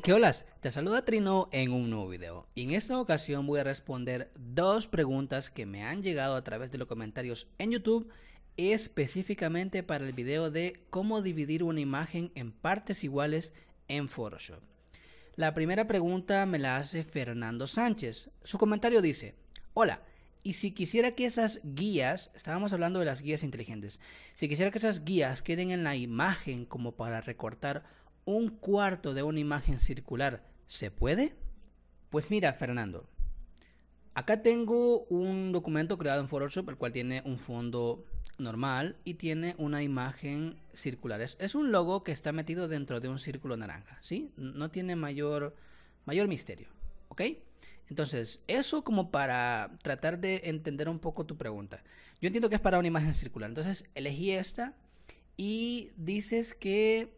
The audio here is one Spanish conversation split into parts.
¿qué olas? Te saluda Trino en un nuevo video y en esta ocasión voy a responder dos preguntas que me han llegado a través de los comentarios en YouTube específicamente para el video de cómo dividir una imagen en partes iguales en Photoshop. La primera pregunta me la hace Fernando Sánchez. Su comentario dice, hola, y si quisiera que esas guías, estábamos hablando de las guías inteligentes, si quisiera que esas guías queden en la imagen como para recortar un cuarto de una imagen circular, ¿se puede? Pues mira, Fernando, acá tengo un documento creado en Photoshop, el cual tiene un fondo normal y tiene una imagen circular. Es, un logo que está metido dentro de un círculo naranja, ¿sí? No tiene mayor, mayor misterio, ¿ok? Entonces, eso como para tratar de entender un poco tu pregunta. Yo entiendo que es para una imagen circular, entonces elegí esta y dices que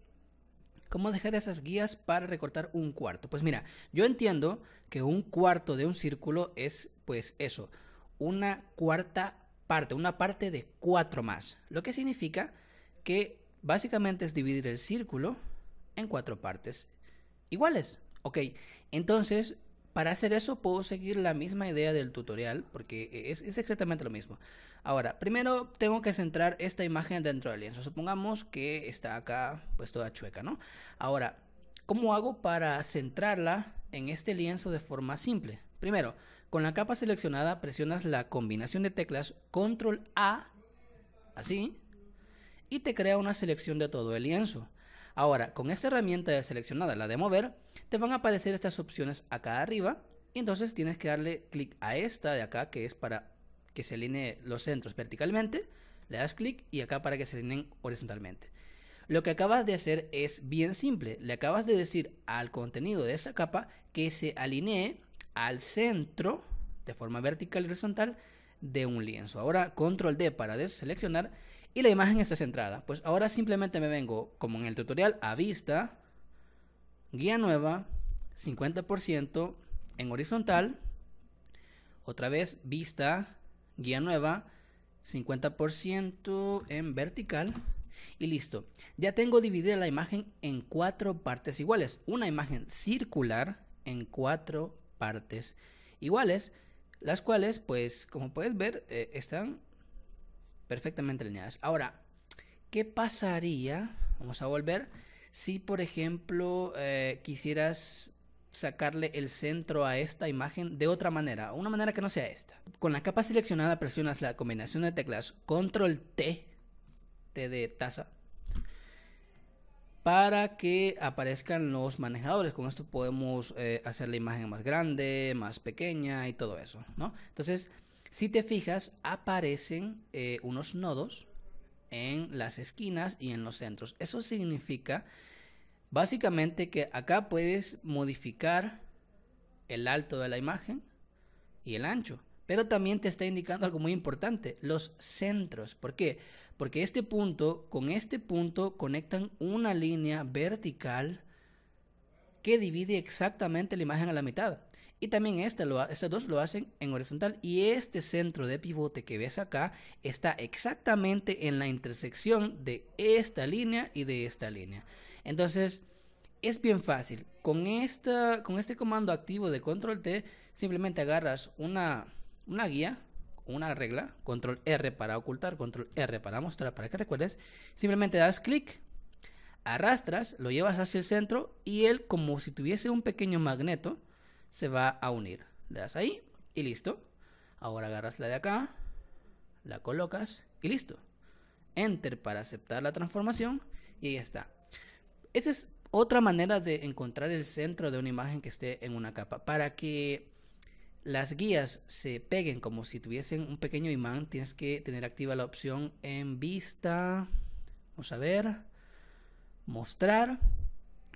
¿Cómo dejar esas guías para recortar un cuarto? Pues mira, yo entiendo que un cuarto de un círculo es, pues eso, una cuarta parte, una parte de cuatro más. Lo que significa que básicamente es dividir el círculo en cuatro partes iguales. Ok, entonces para hacer eso puedo seguir la misma idea del tutorial porque es, es exactamente lo mismo. Ahora, primero tengo que centrar esta imagen dentro del lienzo. Supongamos que está acá pues toda chueca, ¿no? Ahora, ¿cómo hago para centrarla en este lienzo de forma simple? Primero, con la capa seleccionada presionas la combinación de teclas Control A, así, y te crea una selección de todo el lienzo. Ahora, con esta herramienta seleccionada, la de mover, te van a aparecer estas opciones acá arriba y entonces tienes que darle clic a esta de acá que es para que se alinee los centros verticalmente, le das clic y acá para que se alineen horizontalmente. Lo que acabas de hacer es bien simple, le acabas de decir al contenido de esa capa que se alinee al centro de forma vertical y horizontal de un lienzo. Ahora control D para deseleccionar y la imagen está centrada. Pues ahora simplemente me vengo, como en el tutorial, a vista, guía nueva, 50% en horizontal, otra vez vista, guía nueva, 50% en vertical y listo. Ya tengo dividida la imagen en cuatro partes iguales. Una imagen circular en cuatro partes iguales, las cuales, pues, como puedes ver, eh, están perfectamente alineadas. Ahora, ¿qué pasaría? Vamos a volver. Si, por ejemplo, eh, quisieras sacarle el centro a esta imagen de otra manera, una manera que no sea esta. Con la capa seleccionada presionas la combinación de teclas control T, T de taza, para que aparezcan los manejadores. Con esto podemos eh, hacer la imagen más grande, más pequeña y todo eso, ¿no? Entonces, si te fijas, aparecen eh, unos nodos en las esquinas y en los centros. Eso significa Básicamente que acá puedes modificar el alto de la imagen y el ancho. Pero también te está indicando algo muy importante, los centros. ¿Por qué? Porque este punto con este punto conectan una línea vertical que divide exactamente la imagen a la mitad. Y también estas dos lo hacen en horizontal. Y este centro de pivote que ves acá está exactamente en la intersección de esta línea y de esta línea. Entonces, es bien fácil. Con, esta, con este comando activo de control T, simplemente agarras una, una guía, una regla, control R para ocultar, control R para mostrar, para que recuerdes. Simplemente das clic, arrastras, lo llevas hacia el centro y él, como si tuviese un pequeño magneto, se va a unir. Le das ahí y listo. Ahora agarras la de acá, la colocas y listo. Enter para aceptar la transformación y ya está. Esa es otra manera de encontrar el centro de una imagen que esté en una capa. Para que las guías se peguen como si tuviesen un pequeño imán, tienes que tener activa la opción en vista. Vamos a ver. Mostrar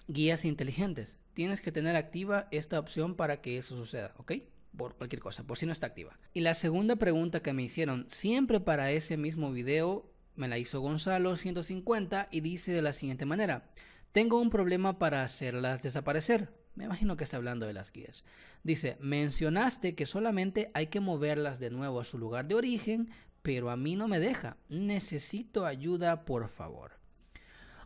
guías inteligentes. Tienes que tener activa esta opción para que eso suceda, ¿ok? Por cualquier cosa, por si no está activa. Y la segunda pregunta que me hicieron, siempre para ese mismo video, me la hizo Gonzalo150 y dice de la siguiente manera. Tengo un problema para hacerlas desaparecer. Me imagino que está hablando de las guías. Dice, mencionaste que solamente hay que moverlas de nuevo a su lugar de origen, pero a mí no me deja. Necesito ayuda, por favor.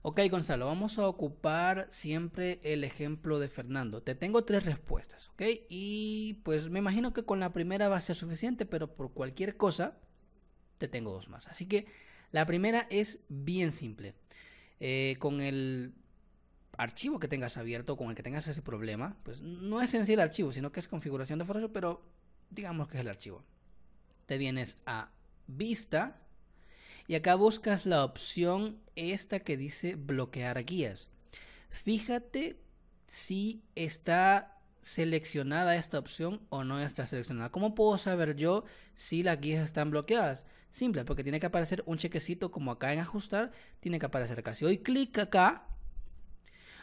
Ok, Gonzalo, vamos a ocupar siempre el ejemplo de Fernando. Te tengo tres respuestas, ¿ok? Y pues me imagino que con la primera va a ser suficiente, pero por cualquier cosa te tengo dos más. Así que la primera es bien simple. Eh, con el archivo que tengas abierto, con el que tengas ese problema, pues no es en el archivo, sino que es configuración de foro pero digamos que es el archivo. Te vienes a vista y acá buscas la opción esta que dice bloquear guías. Fíjate si está seleccionada esta opción o no está seleccionada. ¿Cómo puedo saber yo si las guías están bloqueadas? Simple, porque tiene que aparecer un chequecito como acá en ajustar, tiene que aparecer acá. Si hoy clic acá,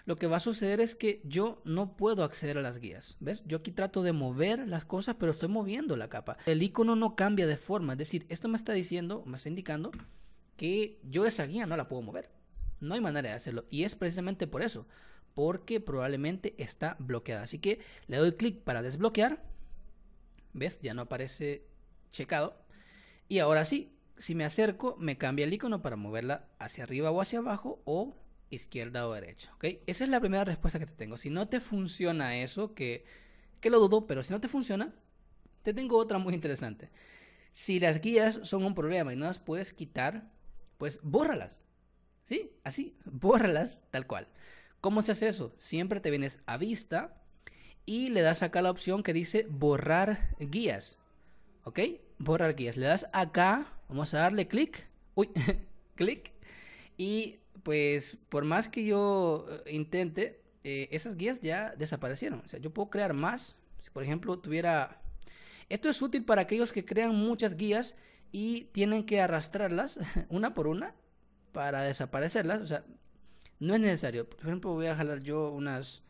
lo que va a suceder es que yo no puedo acceder a las guías. ¿Ves? Yo aquí trato de mover las cosas, pero estoy moviendo la capa. El icono no cambia de forma. Es decir, esto me está diciendo, me está indicando que yo esa guía no la puedo mover. No hay manera de hacerlo. Y es precisamente por eso. Porque probablemente está bloqueada. Así que le doy clic para desbloquear. ¿Ves? Ya no aparece checado. Y ahora sí, si me acerco, me cambia el icono para moverla hacia arriba o hacia abajo o izquierda o derecha. ¿ok? Esa es la primera respuesta que te tengo. Si no te funciona eso, que, que lo dudo, pero si no te funciona, te tengo otra muy interesante. Si las guías son un problema y no las puedes quitar, pues bórralas. ¿Sí? Así, bórralas tal cual. ¿Cómo se hace eso? Siempre te vienes a vista y le das acá la opción que dice borrar guías. ¿Ok? Borrar guías. Le das acá, vamos a darle clic. Uy, clic. Y pues por más que yo eh, intente, eh, esas guías ya desaparecieron. O sea, yo puedo crear más. Si por ejemplo tuviera... Esto es útil para aquellos que crean muchas guías y tienen que arrastrarlas una por una para desaparecerlas. O sea, no es necesario. Por ejemplo, voy a jalar yo unas,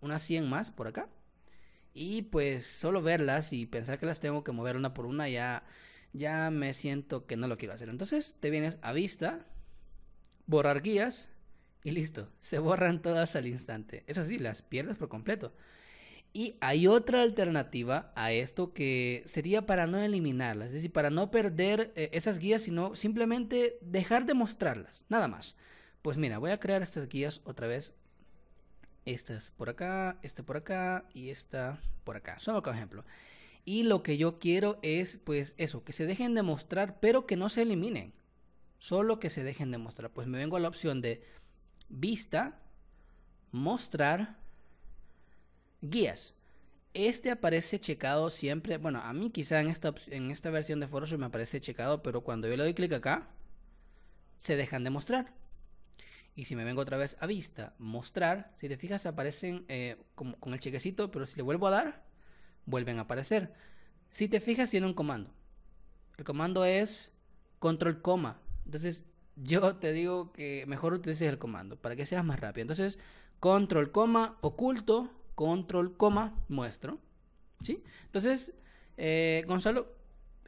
unas 100 más por acá. Y pues solo verlas y pensar que las tengo que mover una por una ya, ya me siento que no lo quiero hacer. Entonces te vienes a vista, borrar guías y listo, se borran todas al instante. Esas sí, las pierdes por completo. Y hay otra alternativa a esto que sería para no eliminarlas, es decir, para no perder eh, esas guías, sino simplemente dejar de mostrarlas, nada más. Pues mira, voy a crear estas guías otra vez. Estas por acá, esta por acá y esta por acá. Solo como ejemplo. Y lo que yo quiero es, pues eso, que se dejen de mostrar, pero que no se eliminen. Solo que se dejen de mostrar. Pues me vengo a la opción de vista, mostrar, guías. Este aparece checado siempre. Bueno, a mí quizá en esta, en esta versión de Photoshop me aparece checado, pero cuando yo le doy clic acá, se dejan de mostrar. Y si me vengo otra vez a vista, mostrar, si te fijas aparecen eh, con, con el chequecito, pero si le vuelvo a dar, vuelven a aparecer. Si te fijas, tiene un comando. El comando es control coma. Entonces, yo te digo que mejor utilices el comando para que seas más rápido. Entonces, control coma, oculto, control coma, muestro. ¿Sí? Entonces, eh, Gonzalo,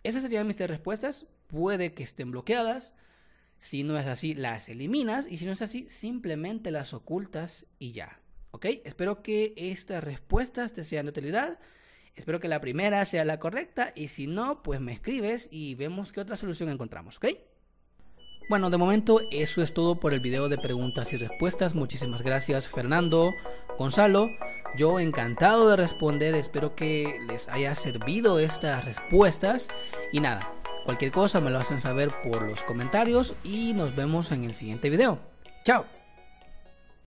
esas serían mis tres respuestas. Puede que estén bloqueadas. Si no es así, las eliminas. Y si no es así, simplemente las ocultas y ya. ¿Ok? Espero que estas respuestas te sean de utilidad. Espero que la primera sea la correcta. Y si no, pues me escribes y vemos qué otra solución encontramos. ¿Ok? Bueno, de momento eso es todo por el video de preguntas y respuestas. Muchísimas gracias Fernando, Gonzalo. Yo encantado de responder. Espero que les haya servido estas respuestas. Y nada, cualquier cosa me lo hacen saber por los comentarios y nos vemos en el siguiente video. Chao.